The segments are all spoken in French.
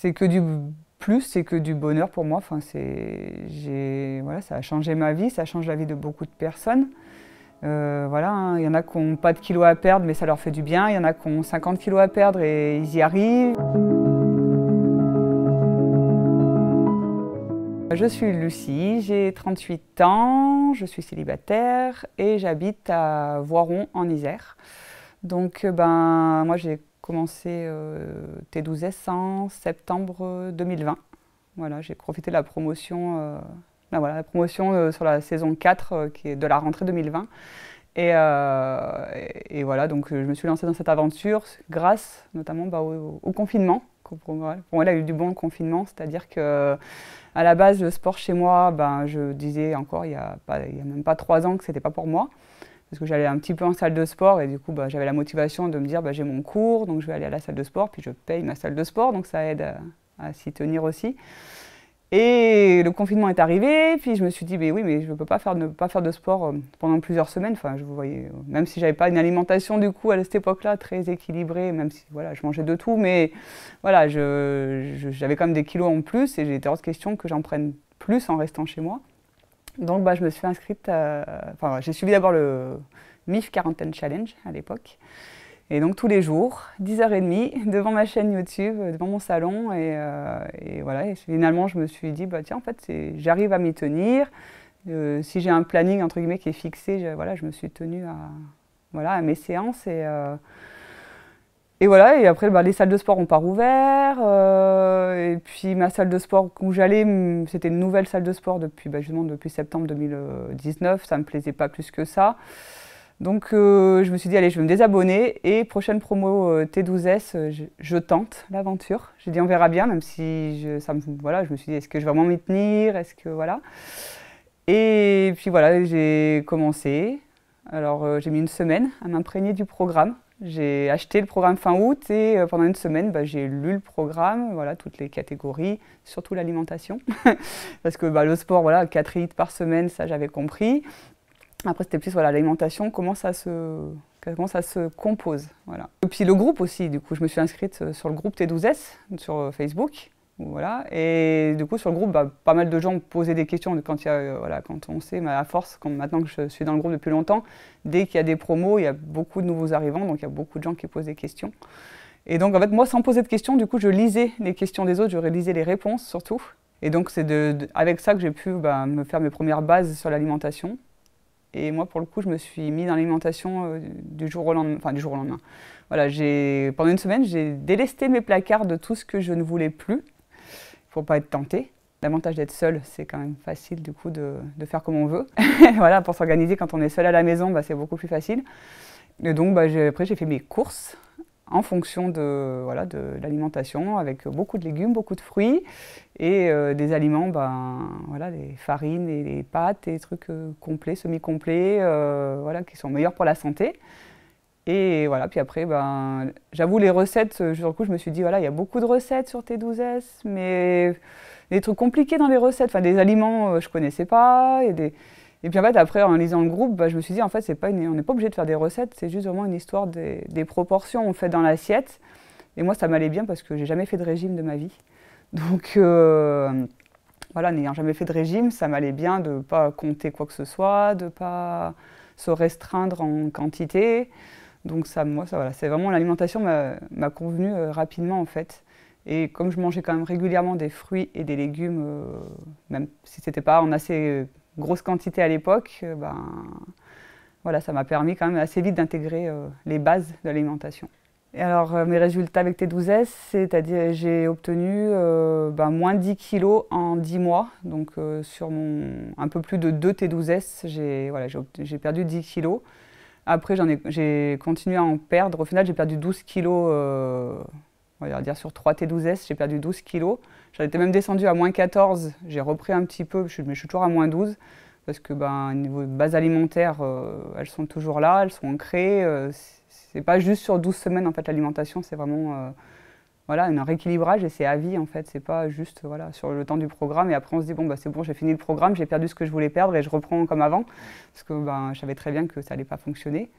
c'est que du plus, c'est que du bonheur pour moi. Enfin, c'est, voilà, ça a changé ma vie, ça change la vie de beaucoup de personnes. Euh, voilà, hein. il y en a qui n'ont pas de kilos à perdre, mais ça leur fait du bien. Il y en a qui ont 50 kilos à perdre et ils y arrivent. Je suis Lucie, j'ai 38 ans, je suis célibataire et j'habite à Voiron en Isère. Donc ben, moi j'ai commencé euh, T12S en hein, septembre 2020. Euh, voilà, j'ai profité de la promotion, euh, ben voilà, la promotion sur la saison 4 qui est de la rentrée 2020. Et, et, voilà, donc je me suis lancée dans cette aventure grâce notamment bah, au, confinement. Pour moi, il a eu du bon confinement, c'est-à-dire que à la base, le sport chez moi, ben, je disais encore il n'y a, a, même pas trois ans que ce n'était pas pour moi parce que j'allais un petit peu en salle de sport et du coup bah, j'avais la motivation de me dire bah, j'ai mon cours donc je vais aller à la salle de sport puis je paye ma salle de sport donc ça aide à, s'y tenir aussi. Et le confinement est arrivé, puis je me suis dit, mais oui, mais je ne peux pas faire, ne pas faire de sport euh, pendant plusieurs semaines. Enfin, je voyais, euh, même si j'avais pas une alimentation du coup à cette époque-là très équilibrée, même si voilà, je mangeais de tout, mais voilà, j'avais quand même des kilos en plus et j'étais hors de question que j'en prenne plus en restant chez moi. Donc bah, je me suis inscrite, euh, enfin j'ai suivi d'abord le MIF Quarantaine Challenge à l'époque. Et donc tous les jours, 10h30, devant ma chaîne YouTube, devant mon salon. Euh, et, voilà, et finalement je me suis dit, bah, tiens en fait j'arrive à m'y tenir. Euh, si j'ai un planning entre guillemets qui est fixé, je, voilà, je me suis tenue à, voilà, mes séances. Et, et voilà, et après, bah, les salles de sport ont pas rouvert. Euh, et puis ma salle de sport où j'allais, c'était une nouvelle salle de sport depuis, bah, justement, depuis septembre 2019. Ça ne me plaisait pas plus que ça. Donc euh, je me suis dit, allez, je vais me désabonner. Et prochaine promo euh, T12S, je, tente l'aventure. J'ai dit, on verra bien, même si je, ça me, voilà, je me suis dit, est-ce que je vais vraiment m'y tenir Est-ce que voilà Et puis voilà, j'ai commencé. Alors j'ai mis une semaine à m'imprégner du programme. J'ai acheté le programme fin août et euh, pendant une semaine, bah, j'ai lu le programme, voilà, toutes les catégories, surtout l'alimentation. Parce que bah, le sport, voilà, 4 litres par semaine, ça j'avais compris. Après, c'était plus voilà, l'alimentation, comment ça se comment ça se compose. Voilà. Et puis le groupe aussi, du coup, je me suis inscrite euh, sur le groupe T12S sur euh, Facebook. Voilà. Et du coup, sur le groupe, bah, pas mal de gens posaient des questions quand, y a, euh, quand on sait, bah, à force, maintenant que je suis dans le groupe depuis longtemps, dès qu'il y a des promos, il y a beaucoup de nouveaux arrivants, donc il y a beaucoup de gens qui posent des questions. Et donc, en fait, moi, sans poser de questions, du coup, je lisais les questions des autres, je lisais les réponses surtout. Et donc, c'est de, avec ça que j'ai pu bah, me faire mes premières bases sur l'alimentation. Et moi, pour le coup, je me suis mis dans l'alimentation euh, du jour au lendemain. du jour au lendemain. Voilà, pendant une semaine, j'ai délesté mes placards de tout ce que je ne voulais plus pour pas être tenté. L'avantage d'être seul, c'est quand même facile du coup de, faire comme on veut. voilà, pour s'organiser quand on est seul à la maison, bah, c'est beaucoup plus facile. Et donc bah, après j'ai fait mes courses en fonction de voilà de l'alimentation avec beaucoup de légumes, beaucoup de fruits et euh, des aliments ben voilà les farines et des pâtes et des trucs euh, complets, semi-complets euh, voilà qui sont meilleurs pour la santé. Et voilà, puis après, ben, j'avoue, les recettes, euh, coup, je me suis dit, voilà, il y a beaucoup de recettes sur T12S, mais des trucs compliqués dans les recettes, enfin des aliments euh, je connaissais pas. Et, puis en fait, après, en lisant le groupe, ben, je me suis dit, on n'est pas obligé de faire des recettes, c'est juste vraiment une histoire des, proportions on fait dans l'assiette. Et moi, ça m'allait bien parce que j'ai jamais fait de régime de ma vie. Donc euh, voilà, n'ayant jamais fait de régime, ça m'allait bien de ne pas compter quoi que ce soit, de ne pas se restreindre en quantité. Donc ça, moi, ça, voilà, c'est vraiment l'alimentation m'a convenu euh, rapidement en fait. Et comme je mangeais quand même régulièrement des fruits et des légumes, euh, même si c'était pas en assez euh, grosse quantité à l'époque, ben voilà, ça m'a permis quand même assez vite d'intégrer les bases de l'alimentation. Et alors mes résultats avec T12S, c'est-à-dire j'ai obtenu ben, moins 10 kilos en 10 mois. Donc sur mon un peu plus de 2 T12S, j'ai voilà, j'ai perdu 10 kilos. Après, j'ai continué à en perdre. Au final, j'ai perdu 12 kilos, euh, on va dire sur 3T12S, j'ai perdu 12 kilos. J'en étais même descendu à moins 14, j'ai repris un petit peu, mais je suis toujours à moins 12 parce que ben, niveau base alimentaire, euh, elles sont toujours là, elles sont ancrées. Euh, Ce c'est pas juste sur 12 semaines en fait l'alimentation, c'est vraiment voilà, un rééquilibrage et c'est à vie en fait. C'est pas juste voilà, sur le temps du programme et après on se dit bon bah c'est bon, j'ai fini le programme, j'ai perdu ce que je voulais perdre et je reprends comme avant parce que ben, je savais très bien que ça n'allait pas fonctionner.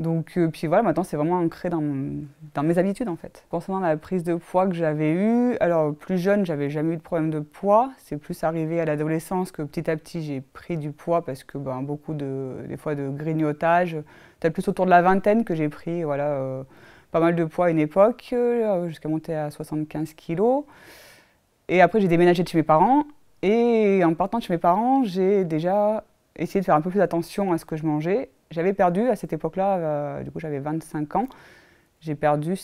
Donc euh, puis voilà, maintenant c'est vraiment ancré dans, mes habitudes en fait. Concernant la prise de poids que j'avais eue, alors plus jeune, j'avais jamais eu de problème de poids. C'est plus arrivé à l'adolescence que petit à petit j'ai pris du poids parce que ben, beaucoup de des fois de grignotage, peut-être plus autour de la vingtaine que j'ai pris voilà. Euh, pas mal de poids à une époque, euh, jusqu'à monter à 75 kg. Et après, j'ai déménagé de chez mes parents. Et en partant de chez mes parents, j'ai déjà essayé de faire un peu plus attention à ce que je mangeais. J'avais perdu à cette époque-là, euh, du coup j'avais 25 ans, j'ai perdu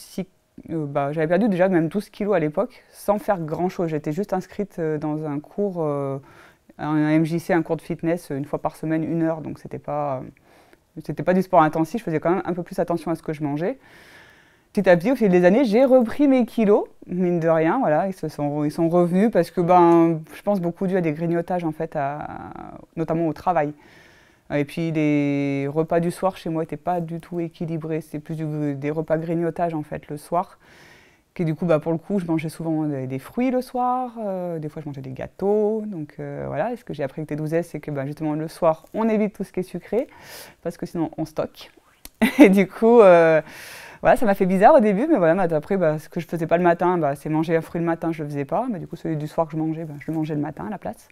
euh, bah, j'avais perdu déjà même 12 kg à l'époque, sans faire grand-chose. J'étais juste inscrite dans un cours, un MJC, un cours de fitness, une fois par semaine, une heure. Donc c'était pas, c'était pas du sport intensif, je faisais quand même un peu plus attention à ce que je mangeais petit à petit, au fil des années, j'ai repris mes kilos, mine de rien. Voilà, ils, se sont, ils sont revenus parce que ben, je pense beaucoup dû à des grignotages, en fait, à, notamment au travail. Et puis les repas du soir chez moi n'étaient pas du tout équilibrés, c'était plus du, des repas grignotages en fait le soir. Et du coup, bah, pour le coup, je mangeais souvent des, fruits le soir, euh, des fois je mangeais des gâteaux. Donc euh, voilà, ce que j'ai appris avec tes 12S, c'est que ben, justement le soir, on évite tout ce qui est sucré, parce que sinon on stocke. Et du coup, euh, voilà, ça m'a fait bizarre au début, mais voilà, après, bah, ce que je faisais pas le matin, bah, c'est manger un fruit le matin, je le faisais pas. Mais du coup, celui du soir que je mangeais, bah, je le mangeais le matin à la place.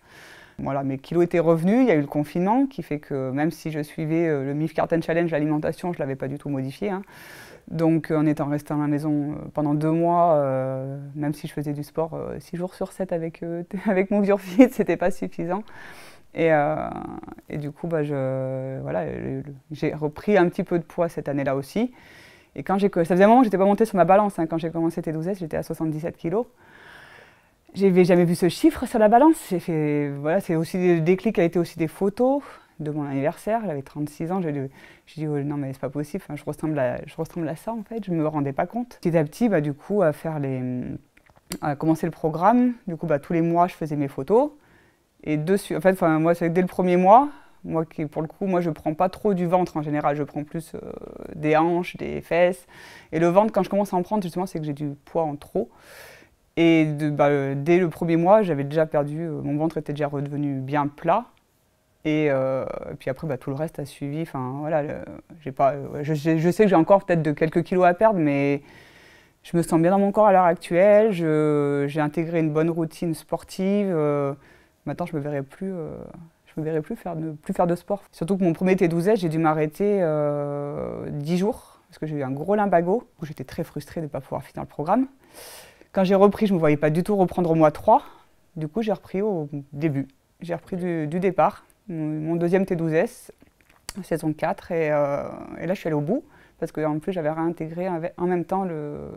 Voilà, mes kilos étaient revenus, il y a eu le confinement qui fait que même si je suivais euh, le MIF Carton Challenge, l'alimentation, je ne l'avais pas du tout modifié. Hein. Donc euh, en étant resté à la maison euh, pendant deux mois, même si je faisais du sport six jours sur sept avec, avec mon ce c'était pas suffisant. Et, et du coup, bah, voilà, j'ai repris un petit peu de poids cette année-là aussi. Et quand j'ai, ça faisait un moment que j'étais pas montée sur ma balance. Hein. Quand j'ai commencé T12S, j'étais à 77 kilos. J'avais jamais vu ce chiffre sur la balance. voilà, c'est aussi le déclic a été aussi des photos de mon anniversaire. J'avais 36 ans. J'ai dit, dit oh, non mais c'est pas possible. je ressemble à, je ressemble à ça en fait. Je me rendais pas compte. Petit à petit, bah du coup, à faire les, à commencer le programme. Du coup, bah tous les mois, je faisais mes photos. Et dessus, en fait, enfin, moi, dès le premier mois, moi qui, pour le coup, moi je prends pas trop du ventre en général, je prends plus euh, des hanches, des fesses. Et le ventre, quand je commence à en prendre, justement, c'est que j'ai du poids en trop. Et bah, euh, dès le premier mois, j'avais déjà perdu, euh, mon ventre était déjà redevenu bien plat. Et, puis après, bah, tout le reste a suivi. Enfin, voilà, j'ai pas, je, sais que j'ai encore peut-être de quelques kilos à perdre, mais je me sens bien dans mon corps à l'heure actuelle. J'ai intégré une bonne routine sportive maintenant je me verrai plus je me verrais plus faire de, plus faire de sport. Surtout que mon premier T12S, j'ai dû m'arrêter euh, 10 jours parce que j'ai eu un gros limbago. J'étais très frustrée de ne pas pouvoir finir le programme. Quand j'ai repris, je ne me voyais pas du tout reprendre au mois 3. Du coup, j'ai repris au début. J'ai repris du, départ, mon deuxième T12S, saison 4. Et, euh, et là, je suis allée au bout parce qu'en plus, j'avais réintégré en même temps le,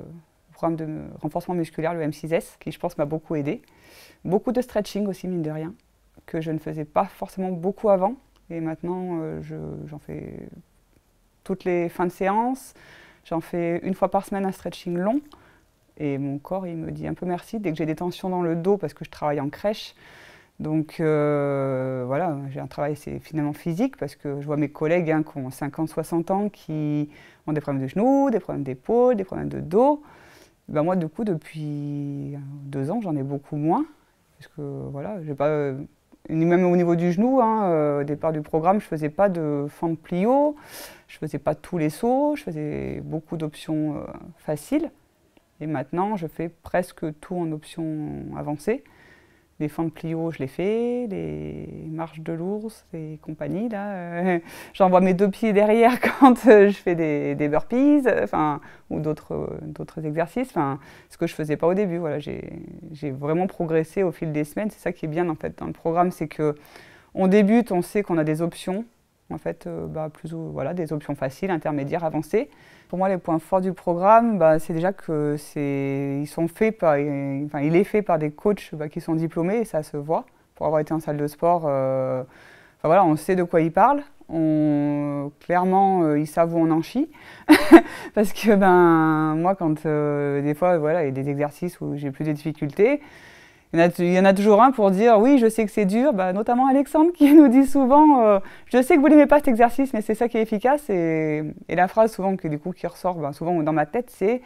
programme de renforcement musculaire, le M6S, qui je pense m'a beaucoup aidé. Beaucoup de stretching aussi, mine de rien que je ne faisais pas forcément beaucoup avant. Et maintenant, euh, j'en fais toutes les fins de séance. J'en fais une fois par semaine un stretching long. Et mon corps, il me dit un peu merci dès que j'ai des tensions dans le dos parce que je travaille en crèche. Donc euh, voilà, j'ai un travail c'est finalement physique parce que je vois mes collègues hein, qui ont 50, 60 ans qui ont des problèmes de genoux, des problèmes d'épaules, des problèmes de dos. Ben moi, du coup, depuis deux ans, j'en ai beaucoup moins. Parce que voilà, j'ai pas même au niveau du genou, hein, euh, au départ du programme, je ne faisais pas de fente plio, je ne faisais pas tous les sauts, je faisais beaucoup d'options euh, faciles. Et maintenant, je fais presque tout en option avancée des fentes je les fais, les marches de l'ours et compagnie, là. Euh, j'envoie mes deux pieds derrière quand euh, je fais des, burpees, enfin, ou euh, d'autres exercices, enfin, ce que je faisais pas au début, voilà. J'ai vraiment progressé au fil des semaines, c'est ça qui est bien, en fait, dans le programme, c'est que on débute, on sait qu'on a des options, en fait, euh, bah, plus ou, voilà, des options faciles, intermédiaires, avancées. Pour moi, les points forts du programme, bah, c'est déjà que ils sont faits enfin, il est fait par des coachs bah, qui sont diplômés et ça se voit. Pour avoir été en salle de sport, euh, voilà, on sait de quoi ils parlent. clairement, euh, ils savent où on en chie. Parce que ben, moi, quand des fois, voilà, il y a des exercices où j'ai plus de difficultés, il y, en a, toujours un pour dire oui, je sais que c'est dur, bah, notamment Alexandre qui nous dit souvent euh, je sais que vous n'aimez pas cet exercice, mais c'est ça qui est efficace. Et, et, la phrase souvent que, du coup, qui ressort ben, souvent dans ma tête, c'est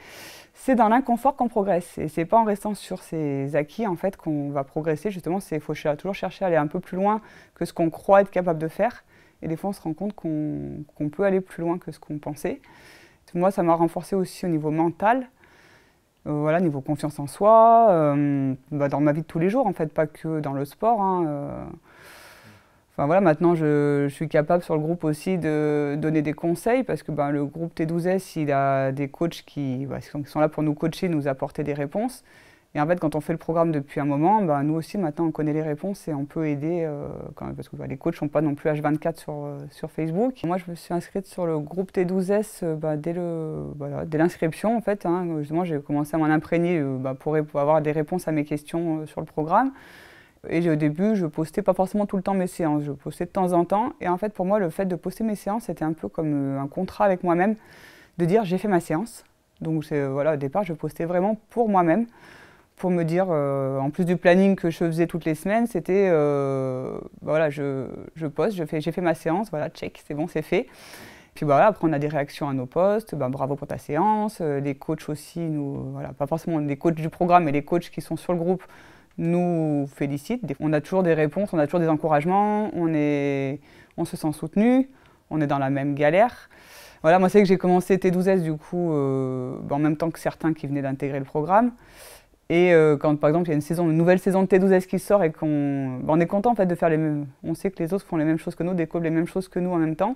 c'est dans l'inconfort qu'on progresse. Et c'est pas en restant sur ses acquis en fait qu'on va progresser. Justement, il faut toujours chercher à aller un peu plus loin que ce qu'on croit être capable de faire. Et des fois, on se rend compte qu'on peut aller plus loin que ce qu'on pensait. Moi, ça m'a renforcé aussi au niveau mental euh, voilà, niveau confiance en soi, euh, bah, dans ma vie de tous les jours, en fait, pas que dans le sport. Hein, euh. Enfin, voilà, maintenant je, suis capable sur le groupe aussi de donner des conseils parce que bah, le groupe T12S, il a des coachs bah, qui, sont là pour nous coacher, nous apporter des réponses. Et en fait, quand on fait le programme depuis un moment, bah, nous aussi, maintenant, on connaît les réponses et on peut aider, euh, parce que bah, les coachs ne sont pas non plus H24 euh, sur, Facebook. Moi, je me suis inscrite sur le groupe T12S euh, bah, bah dès l'inscription, en fait. Hein. justement, j'ai commencé à m'en imprégner pour, pour, avoir des réponses à mes questions sur le programme. Et au début, je postais pas forcément tout le temps mes séances, je postais de temps en temps. Et en fait, pour moi, le fait de poster mes séances, c'était un peu comme un contrat avec moi-même, de dire j'ai fait ma séance. Donc voilà, au départ, je postais vraiment pour moi-même pour me dire, euh, en plus du planning que je faisais toutes les semaines, c'était, euh, bah voilà, je, je poste, j'ai fait, ma séance, voilà, check, c'est bon, c'est fait. Puis bah voilà, après on a des réactions à nos postes, ben, bah bravo pour ta séance, euh, les coachs aussi, nous, voilà, pas forcément les coachs du programme, mais les coachs qui sont sur le groupe nous félicitent. On a toujours des réponses, on a toujours des encouragements, on, est, on se sent soutenu, on est dans la même galère. Voilà, moi c'est que j'ai commencé T12S du coup, en même temps que certains qui venaient d'intégrer le programme. Et euh, quand par exemple il y a une, nouvelle saison de T12S qui sort et qu'on ben, est content fait de faire les mêmes, on sait que les autres font les mêmes choses que nous, découvrent les mêmes choses que nous en même temps.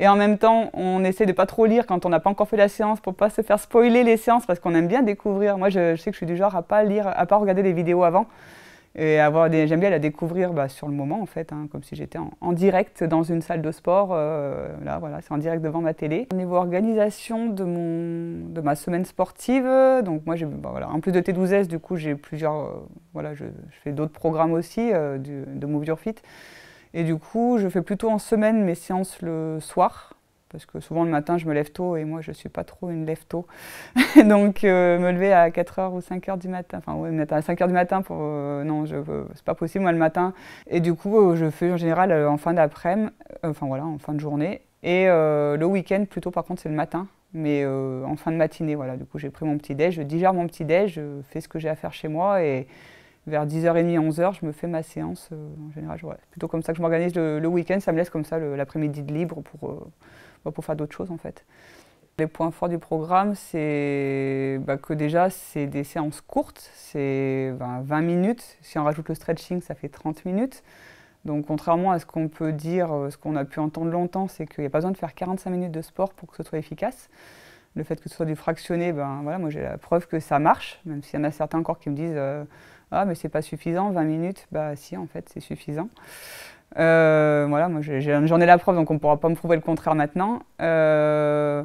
Et en même temps, on essaie de pas trop lire quand on n'a pas encore fait la séance pour pas se faire spoiler les séances parce qu'on aime bien découvrir. Moi, je, sais que je suis du genre à pas lire, à pas regarder les vidéos avant. Et avoir j'aime bien la découvrir bah, sur le moment, en fait, hein, comme si j'étais en, direct dans une salle de sport. Euh, là, voilà, c'est en direct devant ma télé. Au niveau organisation de, mon, de ma semaine sportive, donc moi, bah, en plus de T12S, du coup, j'ai plusieurs. Euh, voilà, je, fais d'autres programmes aussi euh, de Move Your Fit. Et du coup, je fais plutôt en semaine mes séances le soir parce que souvent le matin, je me lève tôt et moi, je ne suis pas trop une lève tôt. Donc, euh, me lever à 4h ou 5h du matin, enfin, ouais, à 5h du matin, pour, euh, non, ce n'est c'est pas possible, moi, le matin. Et du coup, euh, je fais en général en fin d'après-midi, enfin voilà, en fin de journée. Et le week-end, plutôt, par contre, c'est le matin, mais en fin de matinée, voilà. Du coup, j'ai pris mon petit-déj, je digère mon petit-déj, je fais ce que j'ai à faire chez moi et vers 10h30, 11h, je me fais ma séance en général. Plutôt comme ça que je m'organise le, le week-end, ça me laisse comme ça l'après-midi de libre pour pour faire d'autres choses en fait. Les points forts du programme, c'est bah, que déjà, c'est des séances courtes, c'est 20 ben, minutes. Si on rajoute le stretching, ça fait 30 minutes. Donc contrairement à ce qu'on peut dire, euh, ce qu'on a pu entendre longtemps, c'est qu'il n'y a pas besoin de faire 45 minutes de sport pour que ce soit efficace. Le fait que ce soit du fractionné, ben, voilà, moi j'ai la preuve que ça marche, même s'il y en a certains encore qui me disent euh, Ah, mais c'est pas suffisant, 20 minutes », bah si, en fait, c'est suffisant. Euh, voilà, moi j'en ai, la preuve, donc on ne pourra pas me prouver le contraire maintenant. Euh,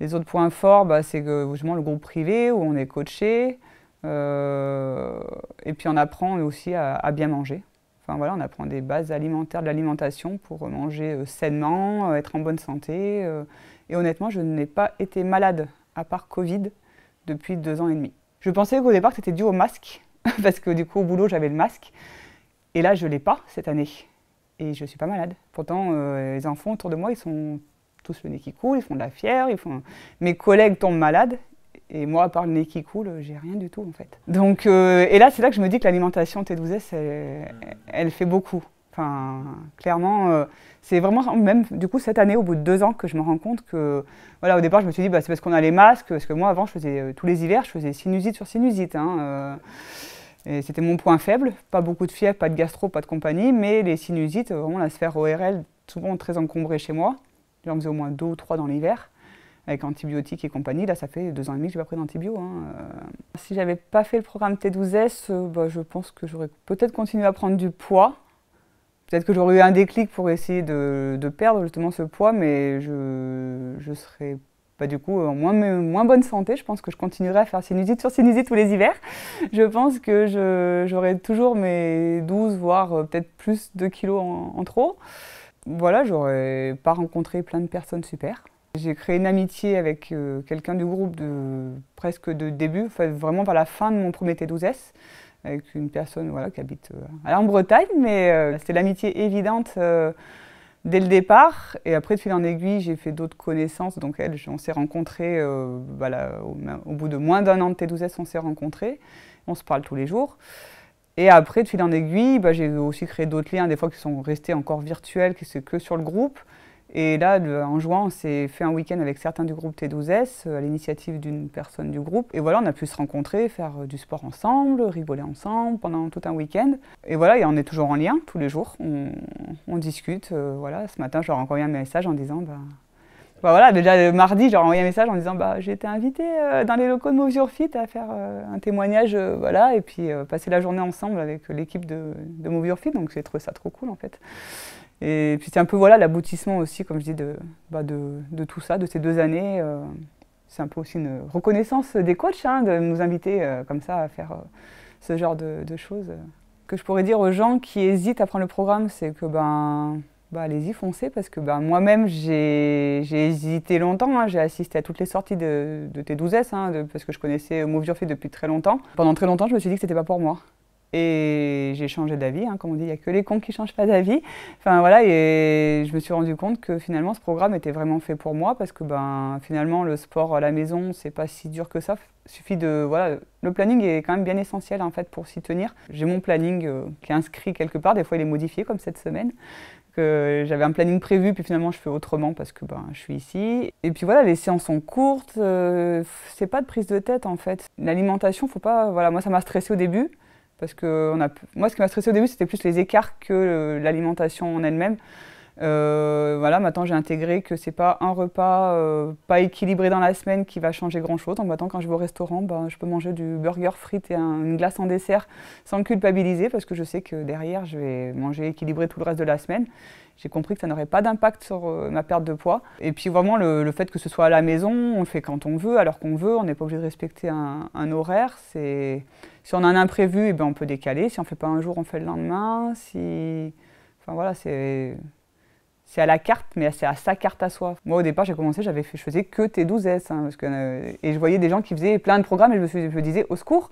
les autres points forts, bah, c'est que justement le groupe privé où on est coaché, euh, et puis on apprend aussi à, bien manger. Enfin voilà, on apprend des bases alimentaires de l'alimentation pour manger sainement, être en bonne santé. et honnêtement, je n'ai pas été malade à part Covid depuis deux ans et demi. Je pensais qu'au départ c'était dû au masque, parce que du coup au boulot j'avais le masque, et là je l'ai pas cette année et je ne suis pas malade. Pourtant, euh, les enfants autour de moi, ils sont tous le nez qui coule, ils font de la fièvre, ils font... mes collègues tombent malades. Et moi, à part le nez qui coule, j'ai rien du tout en fait. Donc, euh, et là, c'est là que je me dis que l'alimentation T12S, elle, fait beaucoup. Enfin, clairement, euh, c'est vraiment même du coup cette année, au bout de deux ans, que je me rends compte que, voilà, au départ, je me suis dit, bah, c'est parce qu'on a les masques, parce que moi, avant, je faisais tous les hivers, je faisais sinusite sur sinusite. Hein, c'était mon point faible, pas beaucoup de fièvre, pas de gastro, pas de compagnie, mais les sinusites, euh, vraiment la sphère ORL, souvent très encombrée chez moi. J'en faisais au moins deux ou trois dans l'hiver, avec antibiotiques et compagnie. Là, ça fait deux ans et demi que je n'ai pas pris d'antibio. Hein, euh. Si j'avais pas fait le programme T12S, euh, bah, je pense que j'aurais peut-être continué à prendre du poids. Peut-être que j'aurais eu un déclic pour essayer de, perdre justement ce poids, mais je, je serais bah, du coup, en euh, moins, moins bonne santé. Je pense que je continuerai à faire sinusite sur sinusite tous les hivers. Je pense que j'aurai toujours mes 12, voire euh, peut-être plus de kilos en, trop. Voilà, j'aurais pas rencontré plein de personnes super. J'ai créé une amitié avec euh, quelqu'un du groupe de, presque de début, enfin, vraiment par la fin de mon premier T12S, avec une personne voilà, qui habite en Bretagne, mais c'est c'était l'amitié évidente dès le départ. Et après, de fil en aiguille, j'ai fait d'autres connaissances. Donc, elle, on s'est rencontrés, euh, au, bout de moins d'un an de T12S, on s'est rencontrés. On se parle tous les jours. Et après, de fil en aiguille, bah, j'ai aussi créé d'autres liens, des fois qui sont restés encore virtuels, qui c'est que sur le groupe. Et là, en juin, on s'est fait un week-end avec certains du groupe T12S, euh, à l'initiative d'une personne du groupe. Et voilà, on a pu se rencontrer, faire euh, du sport ensemble, rigoler ensemble pendant tout un week-end. Et voilà, on est toujours en lien tous les jours. On, discute. Euh, voilà, ce matin, je leur eu un message en disant bah, bah voilà, déjà le euh, mardi, j'ai envoyé un message en disant bah, j'ai été invité euh, dans les locaux de Move Your Fit à faire euh, un témoignage, voilà, et puis passer la journée ensemble avec l'équipe de, de Move donc j'ai trouvé ça trop cool en fait. Et puis c'est un peu voilà l'aboutissement aussi, comme je dis, de, bah, de, tout ça, de ces deux années. c'est un peu aussi une reconnaissance des coachs hein, de nous inviter comme ça à faire ce genre de, de choses. Que je pourrais dire aux gens qui hésitent à prendre le programme, c'est que ben bah, allez-y, foncez, parce que bah, moi-même, j'ai hésité longtemps. Hein. J'ai assisté à toutes les sorties de, T12S, hein, parce que je connaissais euh, Move Your depuis très longtemps. Pendant très longtemps, je me suis dit que c'était pas pour moi. Et j'ai changé d'avis, hein, comme on dit, il n'y a que les cons qui ne changent pas d'avis. Enfin voilà, et je me suis rendu compte que finalement ce programme était vraiment fait pour moi parce que ben, finalement le sport à la maison, c'est pas si dur que ça. Suffit de. Voilà, le planning est quand même bien essentiel en fait pour s'y tenir. J'ai mon planning euh, qui est inscrit quelque part, des fois il est modifié comme cette semaine j'avais un planning prévu, puis finalement je fais autrement parce que ben, je suis ici. Et puis voilà, les séances sont courtes, euh, c'est pas de prise de tête en fait. L'alimentation, faut pas. Voilà, moi ça m'a stressé au début. Parce que moi, ce qui m'a stressé au début, c'était plus les écarts que euh, l'alimentation en elle-même. Euh, voilà, maintenant j'ai intégré que c'est pas un repas euh, pas équilibré dans la semaine qui va changer grand chose. Donc maintenant quand je vais au restaurant, ben, je peux manger du burger frites et une glace en dessert sans culpabiliser parce que je sais que derrière je vais manger équilibré tout le reste de la semaine. J'ai compris que ça n'aurait pas d'impact sur euh, ma perte de poids. Et puis vraiment le, fait que ce soit à la maison, on le fait quand on veut, alors qu'on veut, on n'est pas obligé de respecter un, un horaire. Si on a un imprévu, et eh ben, on peut décaler. Si on ne fait pas un jour, on fait le lendemain. Si... Enfin voilà, c'est c'est à la carte, mais c'est à sa carte à soi. Moi, au départ, j'ai commencé, j'avais fait, je faisais que tes 12 s hein, parce que, euh, et je voyais des gens qui faisaient plein de programmes, et je me, disais, au secours,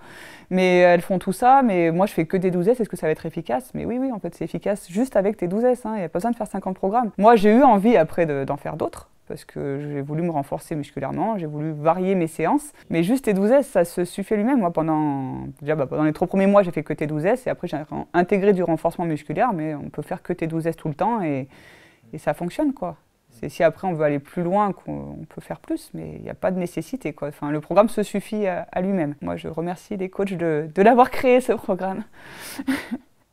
mais euh, elles font tout ça, mais moi, je fais que T12S, est-ce que ça va être efficace Mais oui, oui, en fait, c'est efficace juste avec tes 12 s il hein, n'y a pas besoin de faire 50 programmes. Moi, j'ai eu envie, après, d'en faire d'autres, parce que j'ai voulu me renforcer musculairement, j'ai voulu varier mes séances. Mais juste T12S, ça se suffit lui-même. Moi, pendant, déjà, bah, pendant les trois premiers mois, j'ai fait que T12S et après, j'ai intégré du renforcement musculaire, mais on peut faire que tes 12 s tout le temps. Et et ça fonctionne, quoi. C'est si après on veut aller plus loin qu'on peut faire plus, mais il n'y a pas de nécessité. Quoi. Enfin, le programme se suffit à, lui-même. Moi, je remercie les coachs de, l'avoir créé, ce programme.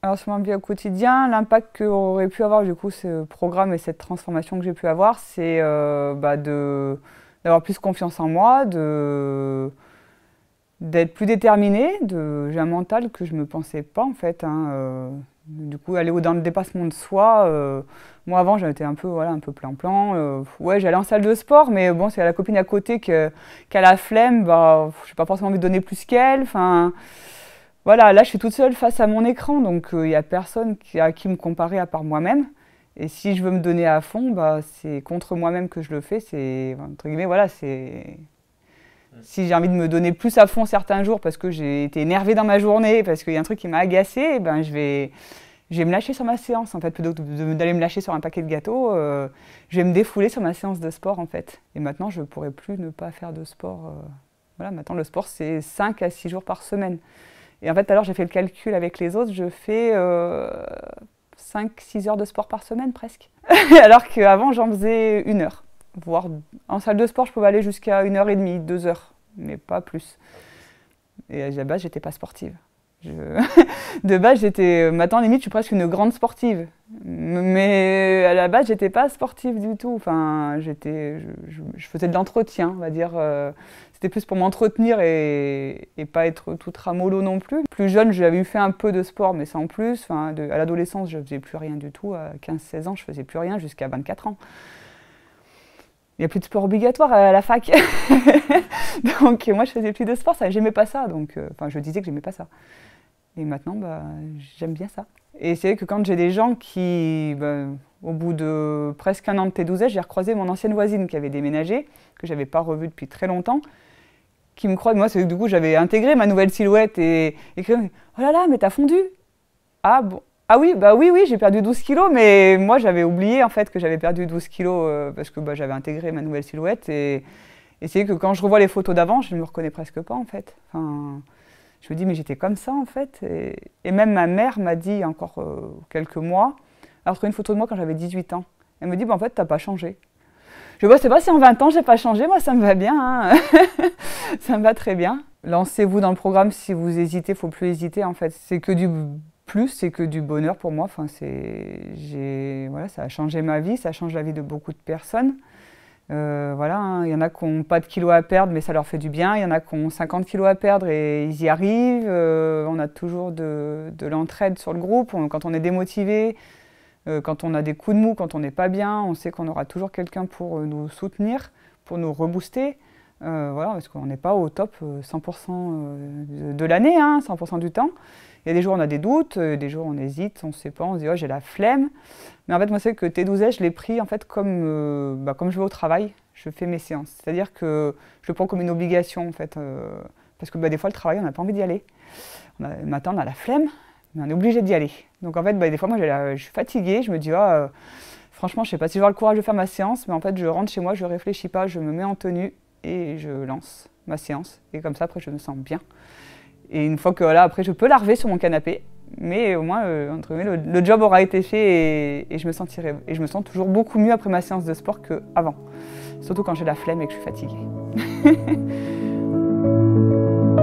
Alors, sur mon bien au quotidien, l'impact qu'aurait pu avoir du coup ce programme et cette transformation que j'ai pu avoir, c'est euh, bah, d'avoir plus confiance en moi, d'être plus déterminée, j'ai un mental que je me pensais pas en fait. Hein, euh, du coup, aller dans le dépassement de soi, euh, moi avant j'étais un peu voilà un peu plan-plan. Euh, ouais, j'allais en salle de sport, mais bon, c'est la copine à côté que, qui a la flemme, bah, je pas forcément envie de donner plus qu'elle. Enfin, voilà, là je suis toute seule face à mon écran, donc il euh, n'y a personne qui, à qui me comparer à part moi-même. Et si je veux me donner à fond, bah, c'est contre moi-même que je le fais. C'est, entre guillemets, voilà, c'est Mm. Si j'ai envie de me donner plus à fond certains jours parce que j'ai été énervé dans ma journée, parce qu'il y a un truc qui m'a agacé, ben je vais, je vais me lâcher sur ma séance en fait. Plutôt que d'aller me lâcher sur un paquet de gâteaux, euh, je vais me défouler sur ma séance de sport en fait. Et maintenant, je ne pourrai plus ne pas faire de sport. Euh, voilà, maintenant le sport c'est 5 à 6 jours par semaine. Et en fait, alors j'ai fait le calcul avec les autres, je fais euh, 5-6 heures de sport par semaine presque. alors qu'avant, j'en faisais une heure voire en salle de sport, je pouvais aller jusqu'à une heure et demie, deux heures, mais pas plus. Et à la base, j'étais pas sportive. de base, j'étais euh, maintenant limite, je suis presque une grande sportive. Mais à la base, j'étais pas sportive du tout. Enfin, j'étais, je, faisais de l'entretien, on va dire. Euh, c'était plus pour m'entretenir et, et, pas être tout ramolo non plus. Plus jeune, j'avais fait un peu de sport, mais sans plus. Enfin, à l'adolescence, je faisais plus rien du tout. À 15-16 ans, je faisais plus rien jusqu'à 24 ans il n'y a plus de sport obligatoire à la fac. donc moi, je faisais plus de sport, ça, j'aimais pas ça. Donc, euh, enfin, je disais que j'aimais pas ça. Et maintenant, bah, j'aime bien ça. Et c'est vrai que quand j'ai des gens qui, bah, au bout de presque un an de t 12 j'ai recroisé mon ancienne voisine qui avait déménagé, que j'avais pas revue depuis très longtemps, qui me croit. Moi, c'est que du coup, j'avais intégré ma nouvelle silhouette et, et qui me oh là là, mais t'as fondu. Ah bon, ah oui, bah oui, oui, j'ai perdu 12 kilos, mais moi j'avais oublié en fait que j'avais perdu 12 kilos euh, parce que bah, j'avais intégré ma nouvelle silhouette et, c'est que quand je revois les photos d'avant, je ne me reconnais presque pas en fait. Enfin, je me dis mais j'étais comme ça en fait et, même ma mère m'a dit encore euh, quelques mois, elle a retrouvé une photo de moi quand j'avais 18 ans. Elle me dit bah, en fait t'as pas changé. Je ne sais pas si en 20 ans j'ai pas changé, moi ça me va bien, hein. ça me va très bien. Lancez-vous dans le programme si vous hésitez, faut plus hésiter en fait. C'est que du plus, c'est que du bonheur pour moi. Enfin, c'est, voilà, ça a changé ma vie, ça change la vie de beaucoup de personnes. Euh, voilà, hein. il y en a qui n'ont pas de kilos à perdre, mais ça leur fait du bien. Il y en a qui ont 50 kilos à perdre et ils y arrivent. Euh, on a toujours de, l'entraide sur le groupe. quand on est démotivé, euh, quand on a des coups de mou, quand on n'est pas bien, on sait qu'on aura toujours quelqu'un pour nous soutenir, pour nous rebooster. Euh, parce qu'on n'est pas au top 100% euh, euh, de l'année, 100% hein, du temps. Il y a des jours, on a des doutes, des jours, on hésite, on ne sait pas, on se dit, oh, j'ai la flemme. Mais en fait, moi, c'est que T12S, je l'ai pris en fait comme, bah, comme je vais au travail, je fais mes séances. C'est-à-dire que je le prends comme une obligation, en fait. parce que bah, des fois, le travail, on n'a pas envie d'y aller. On a, on a la flemme, mais on est obligé d'y aller. Donc, en fait, bah, des fois, moi, je suis fatiguée, je me dis, ah, franchement, je ne sais pas si j'aurai le courage de faire ma séance, mais en fait, je rentre chez moi, je ne réfléchis pas, je me mets en tenue, et je lance ma séance. Et comme ça, après, je me sens bien. Et une fois que voilà, après, je peux larver sur mon canapé. Mais au moins, euh, entre le, le, job aura été fait et, et, je me sentirai. Et je me sens toujours beaucoup mieux après ma séance de sport qu'avant. Surtout quand j'ai la flemme et que je suis fatiguée.